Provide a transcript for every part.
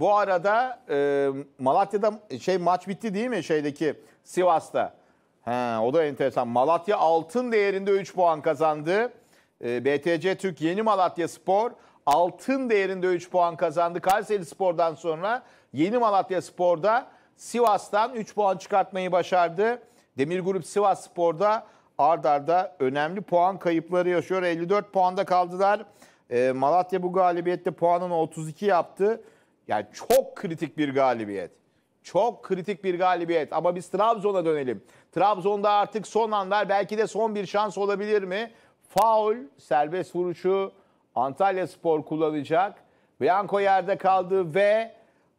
Bu arada e, Malatya'da şey maç bitti değil mi şeydeki Sivas'ta? He, o da enteresan. Malatya altın değerinde 3 puan kazandı. E, BTC Türk Yeni Malatya Spor altın değerinde 3 puan kazandı. Kayseri Spor'dan sonra Yeni Malatya Spor'da Sivas'tan 3 puan çıkartmayı başardı. Demir Grup Sivas Spor'da ard arda önemli puan kayıpları yaşıyor. 54 puanda kaldılar. E, Malatya bu galibiyette puanını 32 yaptı. Yani çok kritik bir galibiyet. Çok kritik bir galibiyet ama biz Trabzon'a dönelim. Trabzon'da artık son anlar belki de son bir şans olabilir mi? Faul, serbest vuruşu Antalya Spor kullanacak. Bianco yerde kaldı ve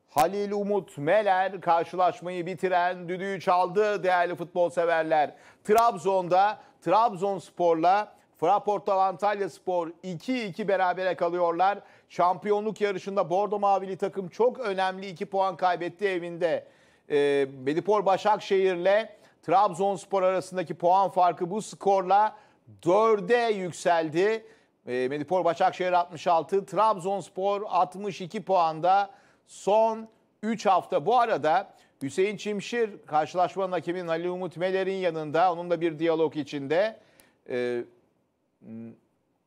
Halil Umut Meler karşılaşmayı bitiren düdüğü çaldı değerli futbol severler. Trabzon'da Trabzonspor'la Fraport'ta Antalya Spor 2-2 berabere kalıyorlar. Şampiyonluk yarışında Bordo Mavili takım çok önemli 2 puan kaybetti evinde. E, Medipol Başakşehir'le Trabzonspor arasındaki puan farkı bu skorla 4'e yükseldi. Ee, Medipol Başakşehir 66, Trabzonspor 62 puanda son 3 hafta. Bu arada Hüseyin Çimşir karşılaşmanın hakemi Ali Umut Meler'in yanında onunla bir diyalog içinde ee,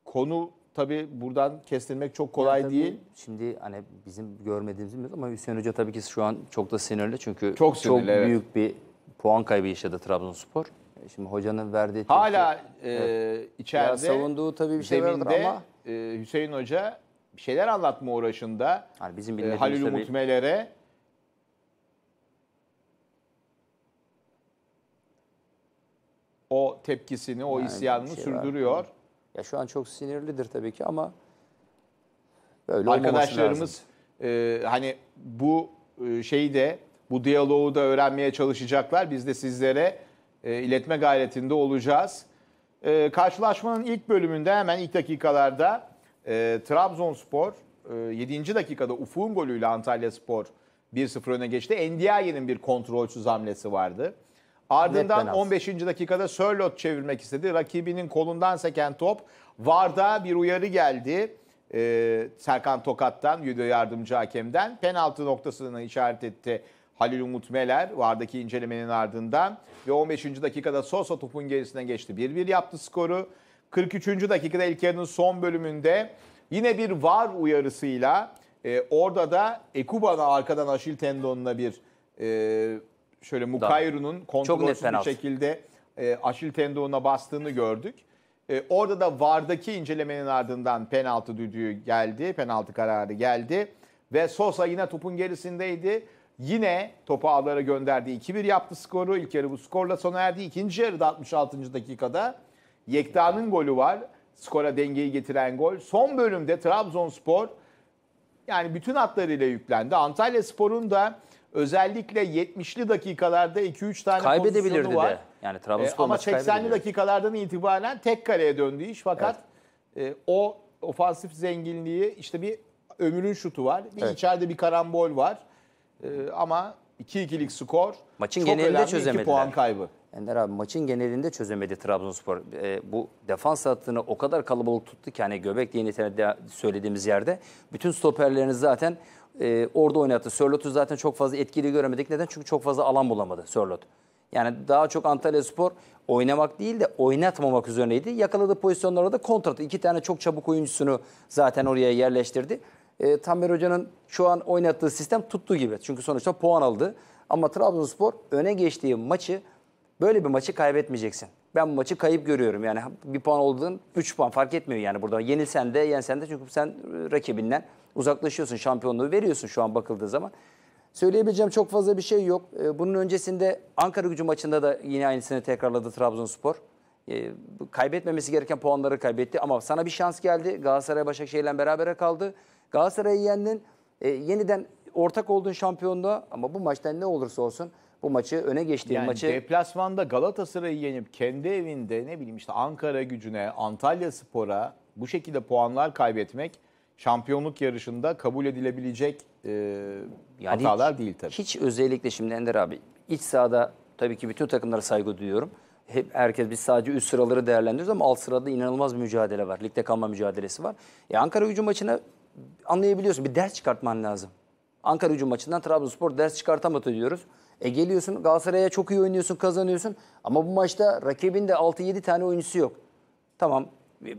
konu tabii buradan kestirmek çok kolay yani değil. Şimdi hani bizim görmediğimiz bir ama Hüseyin Hoca tabii ki şu an çok da sinirli çünkü çok, sinirli, çok evet. büyük bir puan kaybı yaşadı Trabzonspor. E, şimdi hocanın verdiği hala e, evet. içeride ya savunduğu tabii bir şey vardır ama e, Hüseyin Hoca bir şeyler anlatma uğraşında yani bizim e, Halil Umut Meler'e o tepkisini, o yani isyanını şey sürdürüyor. Ya şu an çok sinirlidir tabii ki ama böyle Arkadaşlarımız e, hani bu e, şeyi de bu diyaloğu da öğrenmeye çalışacaklar. Biz de sizlere e, iletme gayretinde olacağız. E, karşılaşmanın ilk bölümünde hemen ilk dakikalarda e, Trabzonspor e, 7. dakikada Ufuk'un golüyle Antalya Spor 1-0 öne geçti. Endiaye'nin bir kontrolsüz hamlesi vardı. Ardından 15. dakikada Sörlot çevirmek istedi. Rakibinin kolundan seken top Varda bir uyarı geldi. Ee, Serkan Tokat'tan, video yardımcı hakemden. Penaltı noktasını işaret etti Halil Umut Meler Vardaki incelemenin ardından. Ve 15. dakikada Sosa topun gerisine geçti. 1-1 yaptı skoru. 43. dakikada ilk yarının son bölümünde yine bir VAR uyarısıyla e, orada da Ekuba'na arkadan Aşil tendonuna bir e, şöyle Mukayru'nun kontrolsüz bir şekilde e, Aşil tendonuna bastığını gördük. E, orada da VAR'daki incelemenin ardından penaltı düdüğü geldi, penaltı kararı geldi. Ve Sosa yine topun gerisindeydi. Yine topu ağlara gönderdi. 2-1 yaptı skoru. İlk yarı bu skorla sona erdi. İkinci yarıda 66. dakikada Yekta'nın golü var. Skora dengeyi getiren gol. Son bölümde Trabzonspor yani bütün hatlarıyla yüklendi. Antalya Spor'un da Özellikle 70'li dakikalarda 2-3 tane kaybedebilirdi var. de. Yani Trabzonspor e, ama 80'li dakikalardan itibaren tek kaleye döndü iş fakat evet. e, o ofansif zenginliği işte bir ömürün şutu var. Bir evet. içeride bir karambol var. E, ama 2-2'lik skor. Maçın çok genelinde önemli çözemediler. 2 puan kaybı. Ender abi maçın genelinde çözemedi Trabzonspor. E, bu defans hattını o kadar kalabalık tuttu ki hani göbek diye söylediğimiz yerde bütün stoperlerini zaten e, orada oynattı. Sörlot'u zaten çok fazla etkili göremedik. Neden? Çünkü çok fazla alan bulamadı Sörlot. Yani daha çok Antalya Spor oynamak değil de oynatmamak üzerineydi. Yakaladığı pozisyonlarda da kontratı. iki tane çok çabuk oyuncusunu zaten oraya yerleştirdi e, Tamer Hoca'nın şu an oynattığı sistem tuttu gibi. Çünkü sonuçta puan aldı. Ama Trabzonspor öne geçtiği maçı böyle bir maçı kaybetmeyeceksin. Ben bu maçı kayıp görüyorum. Yani bir puan olduğun 3 puan fark etmiyor yani burada. Yenilsen de yensen de çünkü sen rakibinden uzaklaşıyorsun. Şampiyonluğu veriyorsun şu an bakıldığı zaman. Söyleyebileceğim çok fazla bir şey yok. E, bunun öncesinde Ankara gücü maçında da yine aynısını tekrarladı Trabzonspor. Ee, kaybetmemesi gereken puanları kaybetti ama sana bir şans geldi. Galatasaray Başakşehir'le beraber kaldı. Galatasaray'ı yendin. E, yeniden ortak olduğun şampiyonda ama bu maçtan ne olursa olsun bu maçı öne geçtiğin yani maçı. Deplasmanda Galatasaray'ı yenip kendi evinde ne bileyim işte Ankara gücüne, Antalya Spor'a bu şekilde puanlar kaybetmek şampiyonluk yarışında kabul edilebilecek e, yani hatalar hiç, değil tabii. Hiç özellikle şimdi Ender abi iç sahada tabii ki bütün takımlara saygı duyuyorum hep herkes biz sadece üst sıraları değerlendiriyoruz ama alt sırada inanılmaz bir mücadele var. Ligde kalma mücadelesi var. E Ankara gücü maçına anlayabiliyorsun bir ders çıkartman lazım. Ankara gücü maçından Trabzonspor ders çıkartamadı diyoruz. E geliyorsun Galatasaray'a çok iyi oynuyorsun kazanıyorsun ama bu maçta rakibin de 6-7 tane oyuncusu yok. Tamam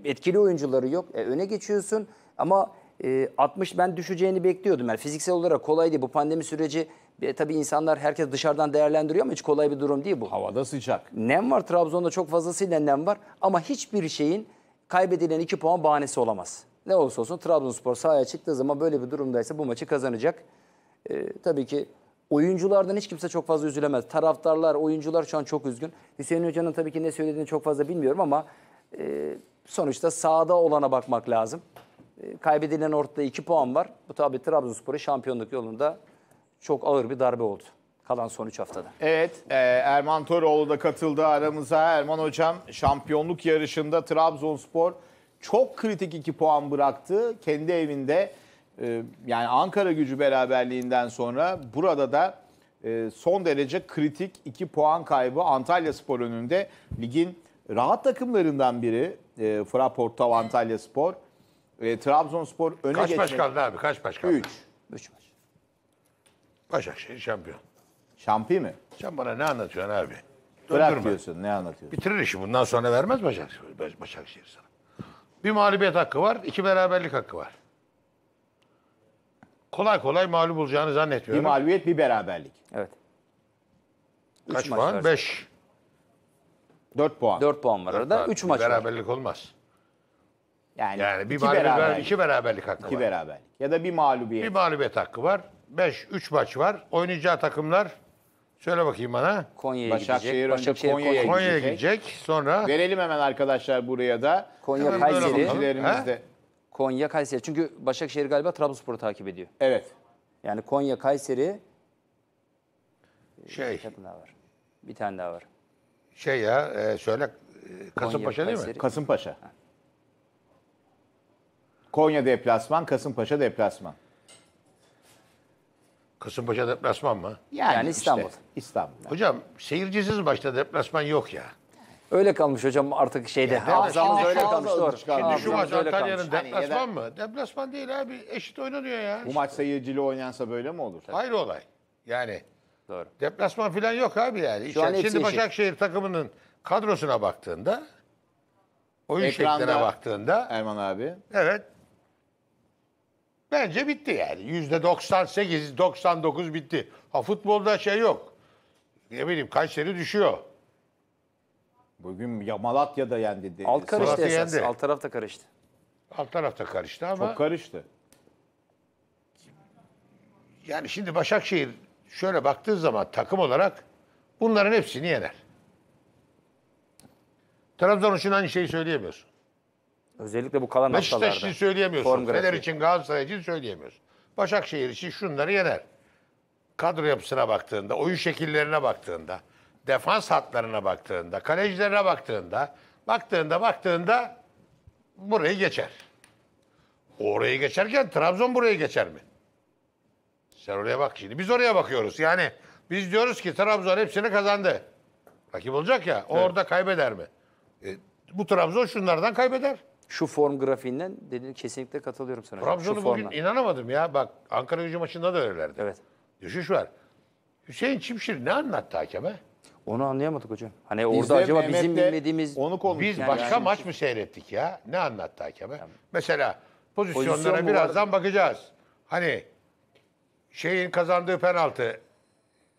etkili oyuncuları yok. E, öne geçiyorsun ama e, 60 ben düşeceğini bekliyordum. Yani fiziksel olarak kolaydı bu pandemi süreci e, tabii insanlar herkes dışarıdan değerlendiriyor ama hiç kolay bir durum değil bu. Havada sıcak. Nem var Trabzon'da çok fazlasıyla nem var ama hiçbir şeyin kaybedilen 2 puan bahanesi olamaz. Ne olursa olsun Trabzonspor sahaya çıktığı zaman böyle bir durumdaysa bu maçı kazanacak. E, tabii ki oyunculardan hiç kimse çok fazla üzülemez. Taraftarlar, oyuncular şu an çok üzgün. Hüseyin Hoca'nın tabii ki ne söylediğini çok fazla bilmiyorum ama e, sonuçta sahada olana bakmak lazım. E, kaybedilen ortada 2 puan var. Bu tabii Trabzonspor'u şampiyonluk yolunda çok ağır bir darbe oldu kalan son 3 haftada. Evet, e, Erman Toroğlu da katıldı aramıza. Erman Hocam şampiyonluk yarışında Trabzonspor çok kritik 2 puan bıraktı. Kendi evinde e, yani Ankara gücü beraberliğinden sonra burada da e, son derece kritik 2 puan kaybı Antalya Spor önünde. Ligin rahat takımlarından biri e, Fraport Antalya Spor. E, Trabzonspor öne Kaç geçmek... maç kaldı abi? Kaç maç kaldı? 3. 3 maç. Başakşehir şampiyon. Şampiyon? mi? Sen bana ne anlatıyorsun abi? Bırak diyorsun ne anlatıyorsun? Bitirir işi. Bundan sonra vermez Başakşehir, Başakşehir sana. Bir mağlubiyet hakkı var, iki beraberlik hakkı var. Kolay kolay mağlup olacağını Bir zannetmiyorum. mağlubiyet bir beraberlik. Evet. Kaç Üç puan? Beş. Dört puan. Dört puan var arada. üç maç var. Beraberlik olmaz. Yani, Yani bir iki beraberlik. iki beraberlik hakkı var. İki beraberlik. Ya da bir mağlubiyet. Bir mağlubiyet hakkı var. 5 3 maç var. Oynayacağı takımlar söyle bakayım bana. Konya'ya Başakşehir gidecek. Başakşehir şey Konya'ya Konya. Konya'ya gidecek. gidecek. Sonra Verelim hemen arkadaşlar buraya da. Konya Kayseri. bakalım. Konya Kayseri. Çünkü Başakşehir galiba Trabzonspor'u takip ediyor. Evet. Yani Konya Kayseri şey takım daha var. Bir tane daha var. şey ya e, söyle e, Kasımpaşa değil mi? Kayseri. Kasımpaşa. Konya deplasman, Kasımpaşa deplasman. Kasımpaşa deplasman mı? Yani, yani İstanbul. Işte. İstanbul. Hocam seyircisiz başta deplasman yok ya. Öyle kalmış hocam artık şeyde. Yani hafızamız öyle kalmış. Doğru. Şimdi şu maç Antalya'nın hani deplasman hani, mı? Deplasman değil abi. Eşit oynanıyor ya. Bu maç seyircili oynansa böyle mi olur? Hayır olay. Yani Doğru. deplasman falan yok abi yani. Şu an Şimdi eşit. Başakşehir takımının kadrosuna baktığında oyun Ekranda, şekline baktığında Erman abi. Evet. Bence bitti yani. Yüzde 98, 99 bitti. Ha futbolda şey yok. Ne bileyim Kayseri düşüyor. Bugün ya Malatya'da yendi. Dedi. Alt karıştı Malatya esas. Yendi. Alt tarafta karıştı. Alt tarafta karıştı ama. Çok karıştı. Yani şimdi Başakşehir şöyle baktığı zaman takım olarak bunların hepsini yener. Trabzon için aynı şeyi söyleyemiyorsun. Özellikle bu kalan haftalarda. Beşiktaş için söyleyemiyorsun. Fener için Galatasaray için söyleyemiyorsun. Başakşehir için şunları yener. Kadro yapısına baktığında, oyun şekillerine baktığında, defans hatlarına baktığında, kalecilerine baktığında, baktığında baktığında burayı geçer. Orayı geçerken Trabzon burayı geçer mi? Sen oraya bak şimdi. Biz oraya bakıyoruz. Yani biz diyoruz ki Trabzon hepsini kazandı. Rakip olacak ya. Evet. Orada kaybeder mi? E, bu Trabzon şunlardan kaybeder. Şu form grafiğinden dediğin kesinlikle katılıyorum sana. Trabzon'u bugün formla. inanamadım ya. Bak Ankara gücü maçında da öylelerdi. Evet. Düşüş var. Hüseyin Çimşir ne anlattı hakeme? Onu anlayamadık hocam. Hani orada acaba Mehmet'le bizim bilmediğimiz... Onu Biz Yani başka yani- maç mı seyrettik ya? Ne anlattı hakeme? Mesela pozisyonlara Pozisyon birazdan bakacağız. Hani şeyin kazandığı penaltı,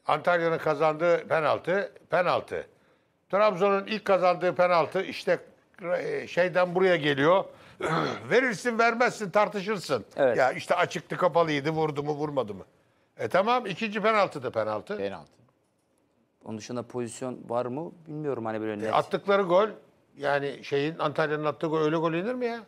Antalya'nın kazandığı penaltı, penaltı. Trabzon'un ilk kazandığı penaltı işte e, şeyden buraya geliyor. Verirsin vermezsin tartışırsın. Evet. Ya işte açıktı kapalıydı vurdu mu vurmadı mı. E tamam ikinci penaltı da penaltı. Penaltı. Onun dışında pozisyon var mı bilmiyorum hani böyle e, net. E, attıkları gol yani şeyin Antalya'nın attığı gol öyle gol yenir mi ya?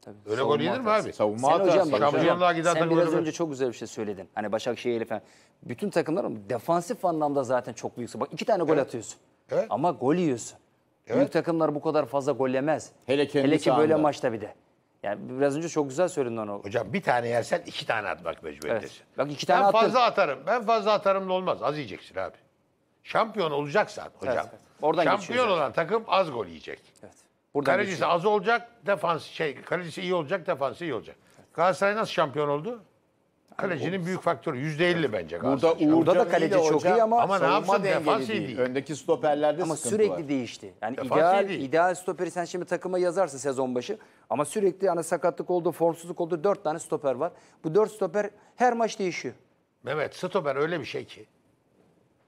Tabii. Öyle gol yenir mi abi? Savunma sen hocam bak, Şampiyonluğa giden sen biraz önce çok güzel bir şey söyledin. Hani Başakşehir falan. Bütün takımlar defansif anlamda zaten çok büyük. Bak iki tane gol evet. atıyorsun. Evet. Ama gol yiyorsun. Evet. Büyük takımlar bu kadar fazla gol yemez. Hele, kendi Hele ki böyle maçta bir de. Yani biraz önce çok güzel söyledin onu. Hocam bir tane yersen iki tane atmak mecburiyetindesin. Evet. Bak iki tane ben fazla atarım. Ben fazla atarım da olmaz. Az yiyeceksin abi. Şampiyon olacaksan hocam. Evet, evet. Oradan şampiyon olan zaten. takım az gol yiyecek. Evet. Buradan kalecisi geçiyor. az olacak, defans şey, kalecisi iyi olacak, defansı iyi olacak. Evet. Galatasaray nasıl şampiyon oldu? Kalecinin büyük faktörü yüzde elli bence. Burada Galatasaray. Uğur'da da kaleci çok iyi ama, Ama ne savunma yapsın, dengeli değil. değil. Öndeki stoperlerde ama sıkıntı sürekli var. değişti. Yani Defans ideal iyi ideal stoperi sen şimdi takıma yazarsın sezon başı ama sürekli ana hani sakatlık oldu, formsuzluk oldu. Dört tane stoper var. Bu dört stoper her maç değişiyor. Mehmet stoper öyle bir şey ki.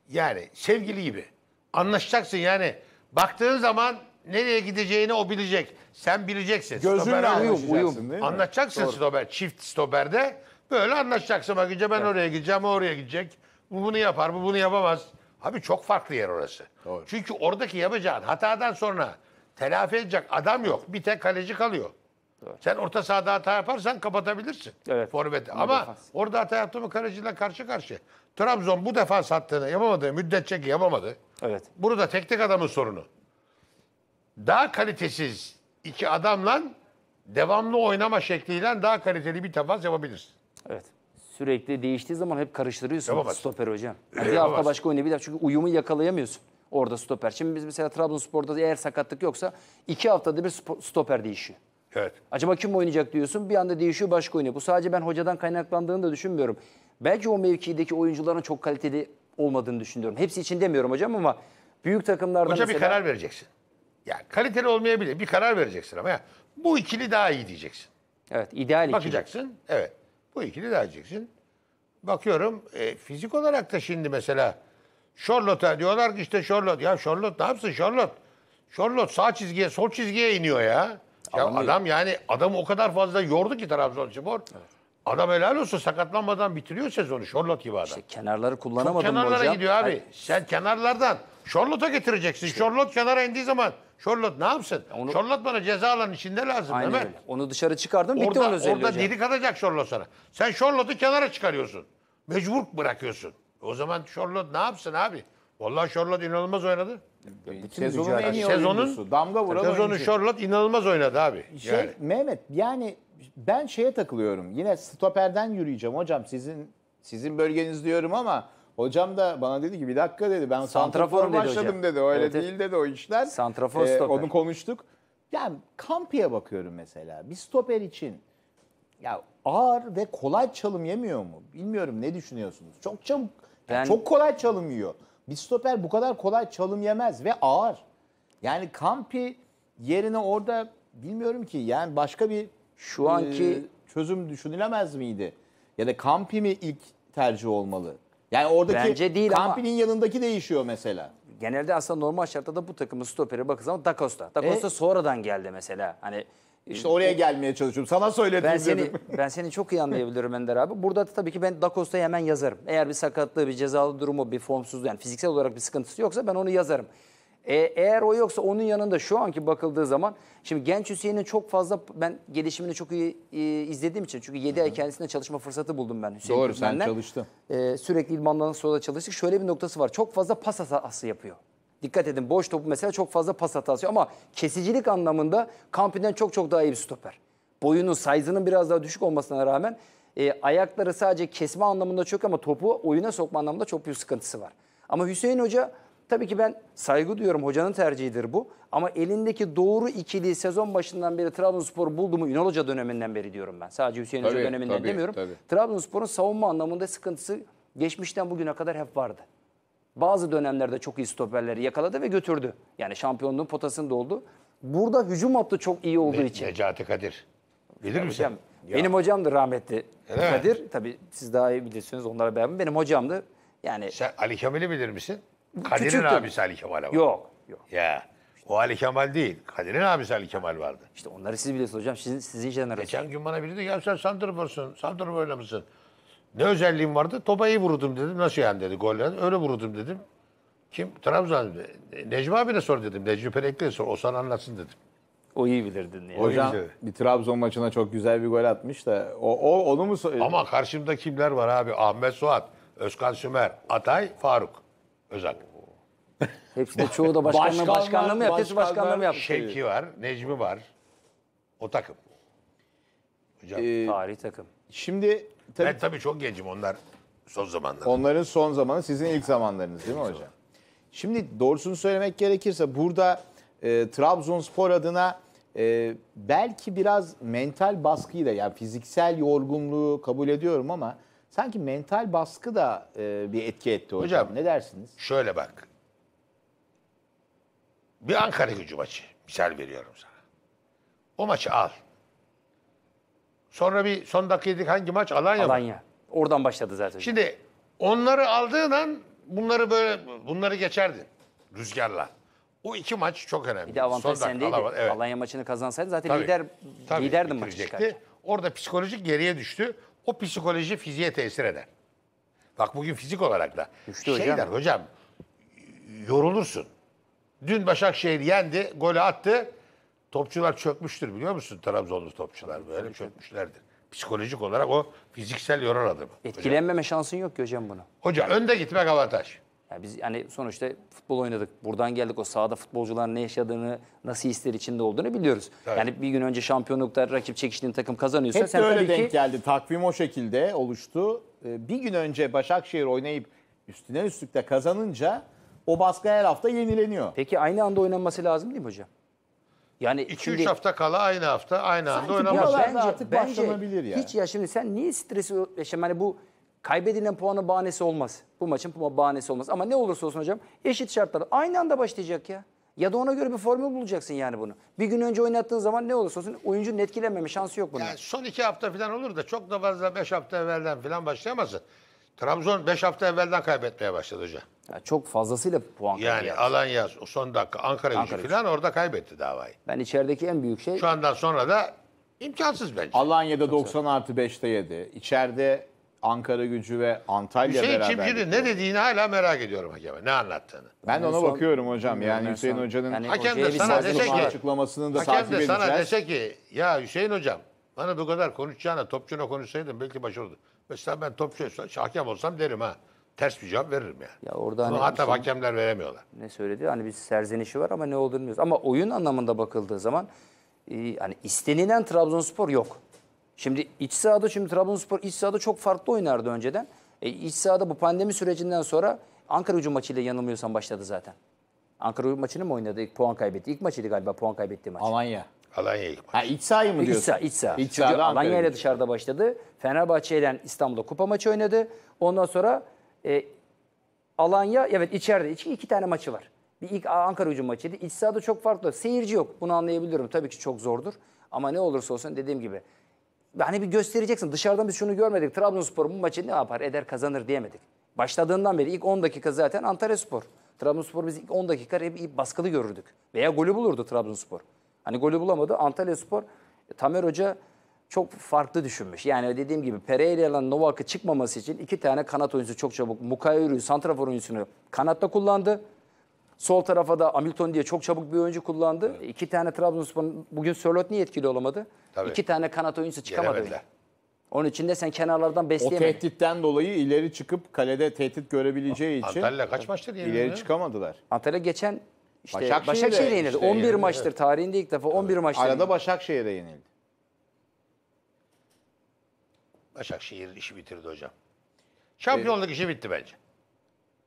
Yani sevgili gibi. Anlaşacaksın yani. Baktığın zaman nereye gideceğini o bilecek. Sen bileceksin. Gözünle Stoper şey. uyum. değil mi? Anlatacaksın stoper. Çift stoperde Böyle anlaşacaksın bak gideceğim ben evet. oraya gideceğim oraya gidecek. Bu bunu yapar bu bunu yapamaz. Abi çok farklı yer orası. Doğru. Çünkü oradaki yapacağın hatadan sonra telafi edecek adam yok. Bir tek kaleci kalıyor. Doğru. Sen orta sahada hata yaparsan kapatabilirsin. Evet. Forveti. Ama orada hata yaptı mı kaleciyle karşı karşı. Trabzon bu defa sattığını yapamadı. Müddetçe yapamadı. Evet. Burada tek tek adamın sorunu. Daha kalitesiz iki adamla devamlı oynama şekliyle daha kaliteli bir defans yapabilirsin sürekli değiştiği zaman hep karıştırıyorsun Yapamaz. stoper hocam. Yani ee, bir hafta Yapamaz. başka oynayabilir çünkü uyumu yakalayamıyorsun orada stoper. Şimdi biz mesela Trabzonspor'da eğer sakatlık yoksa iki haftada bir stoper değişiyor. Evet. Acaba kim oynayacak diyorsun bir anda değişiyor başka oynuyor. Bu sadece ben hocadan kaynaklandığını da düşünmüyorum. Belki o mevkideki oyuncuların çok kaliteli olmadığını düşünüyorum. Hepsi için demiyorum hocam ama büyük takımlarda Hoca mesela... bir karar vereceksin. Yani kaliteli olmayabilir. Bir karar vereceksin ama ya. Bu ikili daha iyi diyeceksin. Evet ideal ikili. Bakacaksın. Evet. Bu ikili de alacaksın. Bakıyorum e, fizik olarak da şimdi mesela Charlotte'a diyorlar ki işte Charlotte. Ya Charlotte ne yapsın Charlotte? Charlotte sağ çizgiye sol çizgiye iniyor ya. Ya adam yani adam o kadar fazla yordu ki Trabzonspor. Evet. Adam helal olsun sakatlanmadan bitiriyor sezonu Charlotte gibi adam. İşte kenarları kullanamadım Çok kenarlara hocam. gidiyor abi. Hayır. Sen kenarlardan Charlotte'a getireceksin. İşte. Charlotte kenara indiği zaman Charlotte ne yapsın? Onu, Charlotte bana ceza alanın içinde lazım aynen değil mi? Öyle. Onu dışarı çıkardın bitti orada, onun özelliği Orada hocam. dedik atacak Charlotte sana. Sen Charlotte'u kenara çıkarıyorsun. Mecbur bırakıyorsun. O zaman Charlotte ne yapsın abi? Vallahi Charlotte inanılmaz oynadı. sezonun en iyi sezonun, oyuncusu. Damga vuran sezonun oyuncu. Charlotte inanılmaz oynadı abi. Şey, yani. Mehmet yani ben şeye takılıyorum. Yine stoperden yürüyeceğim hocam. Sizin sizin bölgeniz diyorum ama Hocam da bana dedi ki bir dakika dedi ben santrafor başladım hocam. dedi. Öyle evet, değil dedi o işler. Santrafor ee, stoper. Onu konuştuk. Yani Kampi'ye bakıyorum mesela. Bir stoper için ya ağır ve kolay çalım yemiyor mu? Bilmiyorum ne düşünüyorsunuz? Çok çabuk, ben... çok kolay çalım yiyor. Bir stoper bu kadar kolay çalım yemez ve ağır. Yani Kampi yerine orada bilmiyorum ki yani başka bir şu anki e, çözüm düşünülemez miydi? Ya da Kampi mi ilk tercih olmalı? Yani oradaki Bence değil Campy'nin ama- yanındaki değişiyor mesela. Genelde aslında normal şartlarda bu takımın stoperi bakın ama Da Costa. Da e? Costa sonradan geldi mesela. Hani işte oraya e, gelmeye çalışıyorum. Sana söyledim ben seni dedim. ben seni çok iyi anlayabilirim Ender abi. Burada da tabii ki ben Da Costa'yı hemen yazarım. Eğer bir sakatlığı, bir cezalı durumu, bir formsuzluğu yani fiziksel olarak bir sıkıntısı yoksa ben onu yazarım. E, eğer o yoksa onun yanında şu anki bakıldığı zaman şimdi genç Hüseyin'in çok fazla ben gelişimini çok iyi e, izlediğim için çünkü 7 ay kendisine çalışma fırsatı buldum ben Hüseyin Doğru sen çalıştın. E, sürekli İlman'dan sonra çalıştık. Şöyle bir noktası var. Çok fazla pas hatası yapıyor. Dikkat edin boş topu mesela çok fazla pas hatası ama kesicilik anlamında Kampi'den çok çok daha iyi bir stoper. Boyunun, size'ının biraz daha düşük olmasına rağmen e, ayakları sadece kesme anlamında çok ama topu oyuna sokma anlamında çok büyük sıkıntısı var. Ama Hüseyin Hoca Tabii ki ben saygı duyuyorum hocanın tercihidir bu. Ama elindeki doğru ikili sezon başından beri Trabzonspor buldu mu Ünal Hoca döneminden beri diyorum ben. Sadece Hüseyin Hoca döneminden tabii, demiyorum. Tabii. Trabzonspor'un savunma anlamında sıkıntısı geçmişten bugüne kadar hep vardı. Bazı dönemlerde çok iyi stoperleri yakaladı ve götürdü. Yani şampiyonluğun potasında oldu. Burada hücum hattı çok iyi olduğu için. Necati Kadir. Bilir misin? Hocam, Benim hocamdır rahmetli Öyle Kadir. Tabii siz daha iyi bilirsiniz onlara ben. Benim hocamdı. Yani Sen Ali Kemal'i bilir misin? Kadir'in abisi Ali Kemal var. Yok. Yok. Ya. O Ali Kemal değil. Kadir'in abisi Ali Kemal vardı. İşte onları siz biliyorsunuz hocam. Sizin, sizin jenerasyon. Geçen gün bana biri dedi ya sen santrforsun, santrfor mısın? Ne özelliğin vardı? Topa iyi vurdum dedim. Nasıl yani dedi. Goller öyle vurdum dedim. Kim? Trabzon. Necmi abi abine sor dedim. Necmi Perekli'ye sor. O sana anlatsın dedim. O iyi bilirdin yani. Hocam iyi bir Trabzon maçına çok güzel bir gol atmış da o, o onu mu Ama karşımda kimler var abi? Ahmet Suat, Özkan Sümer, Atay, Faruk. Özal. Hepsinde çoğu da başkanlığı başkanlığı, mı yapıyor? Hepsi başkanlığı mı yapıyor? Şevki var, Necmi var. O takım. Hocam. Ee, Tarih takım. Şimdi tabii, ben tabii çok gencim onlar son zamanları. Onların son zamanı sizin ilk zamanlarınız değil mi hocam? Şimdi doğrusunu söylemek gerekirse burada e, Trabzonspor adına e, belki biraz mental baskıyı da, yani fiziksel yorgunluğu kabul ediyorum ama Sanki mental baskı da e, bir etki etti hocam. hocam. Ne dersiniz? Şöyle bak. Bir Ankara gücü maçı. Misal veriyorum sana. O maçı al. Sonra bir son dakikadik hangi maç? Alanya, Alanya. Mı? Oradan başladı zaten. Şimdi onları aldığın an bunları böyle bunları geçerdin rüzgarla. O iki maç çok önemli. Bir de avantaj Son sendeydi. Alamadın, evet. Alanya maçını kazansaydın zaten tabii, lider tabii, liderdim maçı çıkarken. Orada psikolojik geriye düştü. O psikoloji fiziğe tesir eder. Bak bugün fizik olarak da Güçlü şey hocam. der hocam yorulursun. Dün Başakşehir yendi, golü attı. Topçular çökmüştür biliyor musun? Trabzonlu topçular böyle çökmüşlerdir. Psikolojik olarak o fiziksel yoran adamı. Etkilenmeme şansın yok ki hocam bunu. Hoca önde gitmek avantaj. Yani biz yani sonuçta futbol oynadık. Buradan geldik. O sahada futbolcuların ne yaşadığını, nasıl hisler içinde olduğunu biliyoruz. Evet. Yani bir gün önce şampiyonlukta rakip çekiştiğin takım kazanıyorsa Hep sen de öyle tabii denk ki... geldi. Takvim o şekilde oluştu. Ee, bir gün önce Başakşehir oynayıp üstüne üstlük de kazanınca o baskı her hafta yenileniyor. Peki aynı anda oynanması lazım değil mi hocam? Yani 2-3 şimdi... hafta kala aynı hafta aynı Sanki anda oynaması lazım. Bence, artık bence başlanabilir ya. Hiç ya şimdi sen niye stresi yaşam? Hani bu kaybedilen puanın bahanesi olmaz. Bu maçın bahanesi olmaz. Ama ne olursa olsun hocam eşit şartlarda aynı anda başlayacak ya. Ya da ona göre bir formül bulacaksın yani bunu. Bir gün önce oynattığın zaman ne olursa olsun oyuncunun etkilenmeme şansı yok bunun. Yani son iki hafta falan olur da çok da fazla beş hafta evvelden falan başlayamazsın. Trabzon beş hafta evvelden kaybetmeye başladı hocam. Ya çok fazlasıyla puan Yani Alanya son dakika Ankara, Ankara gücü falan orada kaybetti davayı. Ben içerideki en büyük şey... Şu andan sonra da imkansız bence. Alanya'da 90 artı 5'te yedi. İçeride Ankara gücü ve Antalya Hüseyin beraber. Hüseyin Çimşir'in ne dediğini hala merak ediyorum hakeme. Ne anlattığını. Ben de ona son, bakıyorum hocam. Yani son, Hüseyin Hoca'nın yani hakem de sana dese ki, açıklamasını da hakem takip edeceğiz. Hakem de sana dese ki ya Hüseyin Hocam bana bu kadar konuşacağına topçuna konuşsaydın belki başarılı. Mesela ben topçu hakem olsam derim ha. Ters bir cevap veririm yani. Ya orada hani hatta şey, hakemler veremiyorlar. Ne söyledi? Hani bir serzenişi var ama ne olduğunu bilmiyoruz. Ama oyun anlamında bakıldığı zaman e, hani istenilen Trabzonspor yok. Şimdi iç sahada şimdi Trabzonspor iç sahada çok farklı oynardı önceden. E, iç sahada bu pandemi sürecinden sonra Ankara ucu maçıyla yanılmıyorsam başladı zaten. Ankara hücum maçını mı oynadı? İlk puan kaybetti. İlk maçıydı galiba puan kaybetti maç. Alanya. Alanya ilk maç. Ha iç sahayı mı diyorsun? İç saha, İç saha. İç Çünkü Alanya ile dışarıda başladı. Fenerbahçe ile İstanbul'da kupa maçı oynadı. Ondan sonra e, Alanya evet içeride. İki, iki tane maçı var. Bir ilk Ankara ucu maçıydı. İç sahada çok farklı. Seyirci yok. Bunu anlayabiliyorum. Tabii ki çok zordur. Ama ne olursa olsun dediğim gibi hani bir göstereceksin. Dışarıdan biz şunu görmedik. Trabzonspor bu maçı ne yapar eder kazanır diyemedik. Başladığından beri ilk 10 dakika zaten Antalya Spor. Trabzonspor biz ilk 10 dakika hep baskılı görürdük. Veya golü bulurdu Trabzonspor. Hani golü bulamadı. Antalya Spor, e, Tamer Hoca çok farklı düşünmüş. Yani dediğim gibi Pereira'yla Novak'ı çıkmaması için iki tane kanat oyuncusu çok çabuk. Mukayiru'yu, Santrafor oyuncusunu kanatta kullandı. Sol tarafa da Hamilton diye çok çabuk bir oyuncu kullandı. Evet. İki tane Trabzonspor bugün Sörlot niye etkili olamadı? Tabii. İki tane kanat oyuncusu çıkamadı. Onun için de sen kenarlardan besleyemedin. O tehditten dolayı ileri çıkıp kalede tehdit görebileceği için Antalya kaç maçtır diye İleri çıkamadılar. Antalya geçen işte Başakşehir'e, Başakşehir'e yenildi. Işte 11 yenildi. maçtır tarihinde ilk defa Tabii. 11 maçtır. Arada Başakşehir'e yenildi. Başakşehir işi bitirdi hocam. Şampiyonluk evet. işi bitti bence.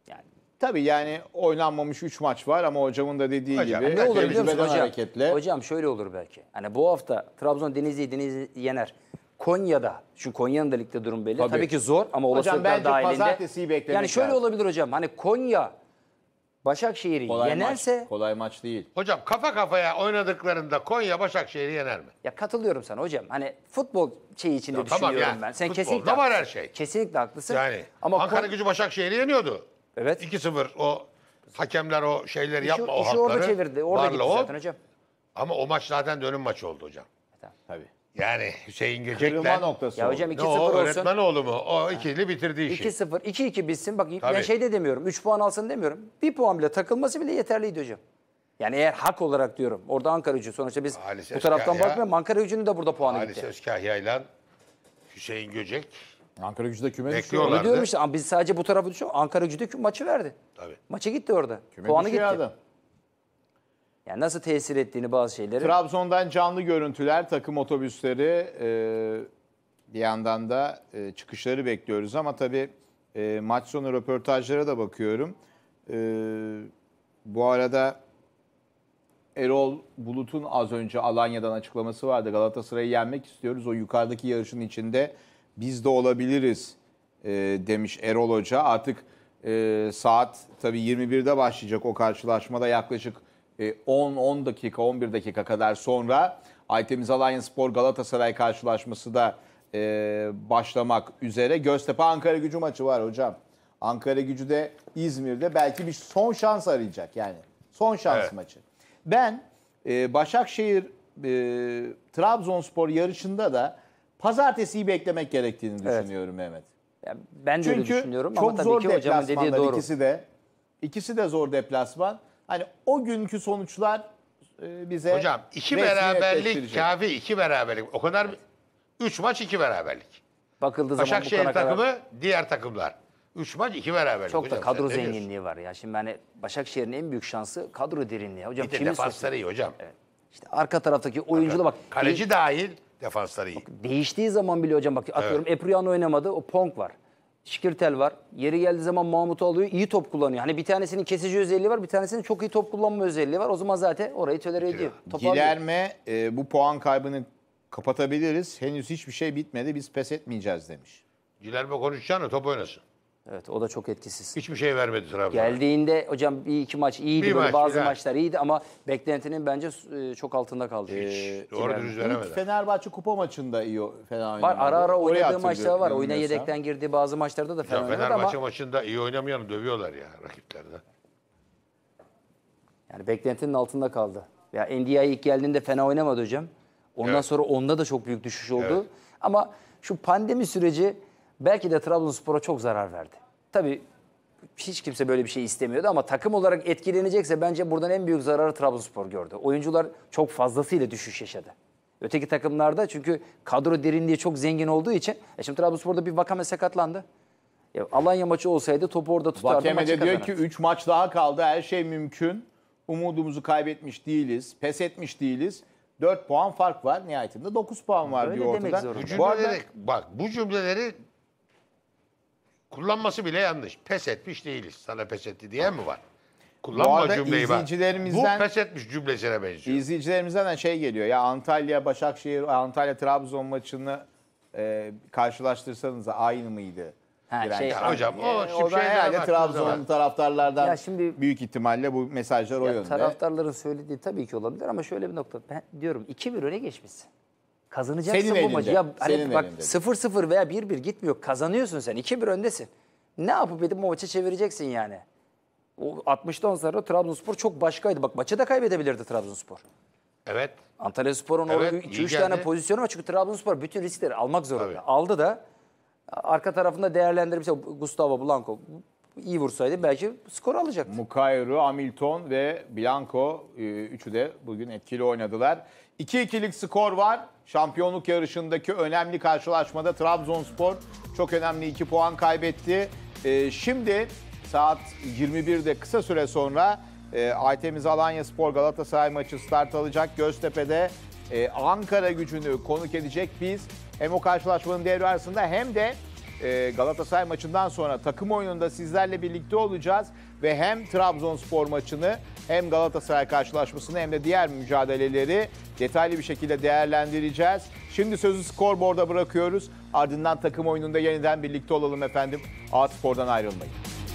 Yani Tabii yani oynanmamış 3 maç var ama hocamın da dediği Hocam, gibi ne olur biliyor musun hocam? hareketle. Hocam şöyle olur belki. Hani bu hafta Trabzon Denizli Denizli yener. Konya'da şu Konya'nın da ligde durum belli. Tabii, Tabii ki zor ama olasılıklar bence dahilinde. pazartesiyi beklemek Yani şöyle lazım. olabilir hocam. Hani Konya Başakşehir'i Kolay yenerse maç, kolay maç değil. Hocam kafa kafaya oynadıklarında Konya Başakşehir'i yener mi? ya katılıyorum sana hocam. Hani futbol şeyi içinde Ya tamam düşünüyorum ben. Sen kesinlikle var her haklısın. şey. Kesinlikle haklısın. Yani Ama Ankara Kon- Gücü Başakşehir'i yeniyordu. Evet. 2-0 o hakemler o şeyleri İşi- yapma o işi orada hakları. çevirdi, orada Varla gitti zaten hocam. Ama o maç zaten dönüm maçı oldu hocam. E, Tabii. Yani Hüseyin Kırılma Göcek'le noktası. Ya hocam 2-0 ne o olsun. öğretmen oğlu mu? O ikili bitirdi işi. 2-0, 2-2 bitsin. Bak ben şey de demiyorum. 3 puan alsın demiyorum. 1 puan bile takılması bile yeterliydi hocam. Yani eğer hak olarak diyorum. Orada Ankara gücü. Sonuçta biz Maalesef bu taraftan ya. Ankara gücünün de burada puanı Ali gitti. Sözkahya ile Hüseyin Göcek Ankara gücü de küme düşüyor. Öyle diyorum işte. biz sadece bu tarafı düşüyor. Ankara gücü de maçı verdi. Tabii. Maça gitti orada. Küme Puanı gitti. Adam. Yani nasıl tesir ettiğini bazı şeyleri. Trabzon'dan canlı görüntüler, takım otobüsleri e, bir yandan da e, çıkışları bekliyoruz. Ama tabii e, maç sonu röportajlara da bakıyorum. E, bu arada Erol Bulut'un az önce Alanya'dan açıklaması vardı. Galatasaray'ı yenmek istiyoruz. O yukarıdaki yarışın içinde biz de olabiliriz e, demiş Erol Hoca. Artık e, saat tabii 21'de başlayacak o karşılaşmada yaklaşık 10-10 e, dakika 11 dakika kadar sonra Aytemiz Alliance Spor Galatasaray karşılaşması da e, başlamak üzere. Göztepe Ankara gücü maçı var hocam. Ankara gücü de İzmir'de belki bir son şans arayacak yani. Son şans evet. maçı. Ben e, Başakşehir e, Trabzonspor yarışında da pazartesiyi beklemek gerektiğini Evet. düşünüyorum Mehmet. Ya ben de öyle Çünkü düşünüyorum çok ama tabii zor ki hocamın dediği doğru. ikisi de. İkisi de zor deplasman. Hani o günkü sonuçlar e, bize Hocam iki resmiyet beraberlik kafi iki beraberlik. O kadar üç maç iki beraberlik. Bakıldığı zaman bu Başakşehir takımı kadar diğer takımlar. Üç maç iki beraberlik. çok da kadro zenginliği var ya. Şimdi hani Başakşehir'in en büyük şansı kadro derinliği. Hocam Bir de defansları iyi hocam. İşte arka taraftaki oyunculu bak. Kaleci dahil Defansları iyi. Bak, değiştiği zaman bile hocam bak atıyorum evet. Epriano oynamadı. O Pong var. Şikirtel var. Yeri geldiği zaman Mahmut alıyor. iyi top kullanıyor. Hani bir tanesinin kesici özelliği var. Bir tanesinin çok iyi top kullanma özelliği var. O zaman zaten orayı tölere ediyor. Giderme e, bu puan kaybını kapatabiliriz. Henüz hiçbir şey bitmedi. Biz pes etmeyeceğiz demiş. Giderme konuşacağını top oynasın. Evet o da çok etkisiz. Hiçbir şey vermedi Trabzon'a. Geldiğinde hocam bir iki maç iyiydi. Bir maç, bazı bir maçlar iyiydi ama beklentinin bence e, çok altında kaldı. Hiç. Ee, Doğru düz veremedi. Fenerbahçe kupa maçında iyi o- fena oynadı. Var ara ara oynadığı maçlar var. Oyuna yedekten girdiği bazı maçlarda da fena Ya oynadı Fenerbahçe maçında iyi oynamayanı dövüyorlar ya rakiplerde. yani beklentinin altında kaldı. Ya NDI ilk geldiğinde fena oynamadı hocam. Ondan Evet. sonra onda da çok büyük düşüş oldu. Evet. Ama şu pandemi süreci belki de Trabzonspor'a çok zarar verdi. Tabii hiç kimse böyle bir şey istemiyordu ama takım olarak etkilenecekse bence buradan en büyük zararı Trabzonspor gördü. Oyuncular çok fazlasıyla düşüş yaşadı. Öteki takımlarda çünkü kadro derinliği çok zengin olduğu için e şimdi Trabzonspor'da bir Vakame sakatlandı. Ya Alanya maçı olsaydı topu orada tutardı. Vakame de diyor ki 3 maç daha kaldı her şey mümkün. Umudumuzu kaybetmiş değiliz, pes etmiş değiliz. 4 puan fark var nihayetinde 9 puan var Öyle diyor ortada. Bu cümleleri, bak bu cümleleri Kullanması bile yanlış. Pes etmiş değiliz. Sana pes etti diye mi var? Kullanma arada cümleyi ben. Bu pes etmiş cümlesine benziyor. İzleyicilerimizden de şey geliyor ya Antalya Başakşehir Antalya Trabzon maçını e, karşılaştırsanız da aynı mıydı? Ha, şey- Ya hocam, o E, şimdi da şeyler herhalde var, Trabzon taraftarlardan Ya şimdi- büyük ihtimalle bu mesajlar o Ya yönde. taraftarların söylediği tabii ki olabilir ama şöyle bir nokta. Ben diyorum 2-1 öne geçmişsin. Kazanacaksın Senin bu maçı. Ya hani Senin bak elinde. 0-0 veya 1-1 gitmiyor. Kazanıyorsun sen. 2-1 öndesin. Ne yapıp edip bu maçı çevireceksin yani. O 60'tan sonra Trabzonspor çok başkaydı. Bak maçı da kaybedebilirdi Trabzonspor. Evet. Antalya Spor'un evet, orada 2-3 tane pozisyonu var. Çünkü Trabzonspor bütün riskleri almak zorunda. Tabii. Aldı da arka tarafında değerlendirmiş. Gustavo Blanco iyi vursaydı belki skor alacaktı. Mukayru, Hamilton ve Bianco e, üçü de bugün etkili oynadılar. 2-2'lik skor var. Şampiyonluk yarışındaki önemli karşılaşmada Trabzonspor çok önemli 2 puan kaybetti. E, şimdi saat 21'de kısa süre sonra e, Aytemiz Alanya Spor Galatasaray maçı start alacak. Göztepe'de Ankara gücünü konuk edecek biz. Hem o karşılaşmanın devre arasında hem de e, Galatasaray maçından sonra takım oyununda sizlerle birlikte olacağız. Ve hem Trabzonspor maçını hem Galatasaray karşılaşmasını hem de diğer mücadeleleri detaylı bir şekilde değerlendireceğiz. Şimdi sözü skorboarda bırakıyoruz. Ardından takım oyununda yeniden birlikte olalım efendim. A Spor'dan ayrılmayın.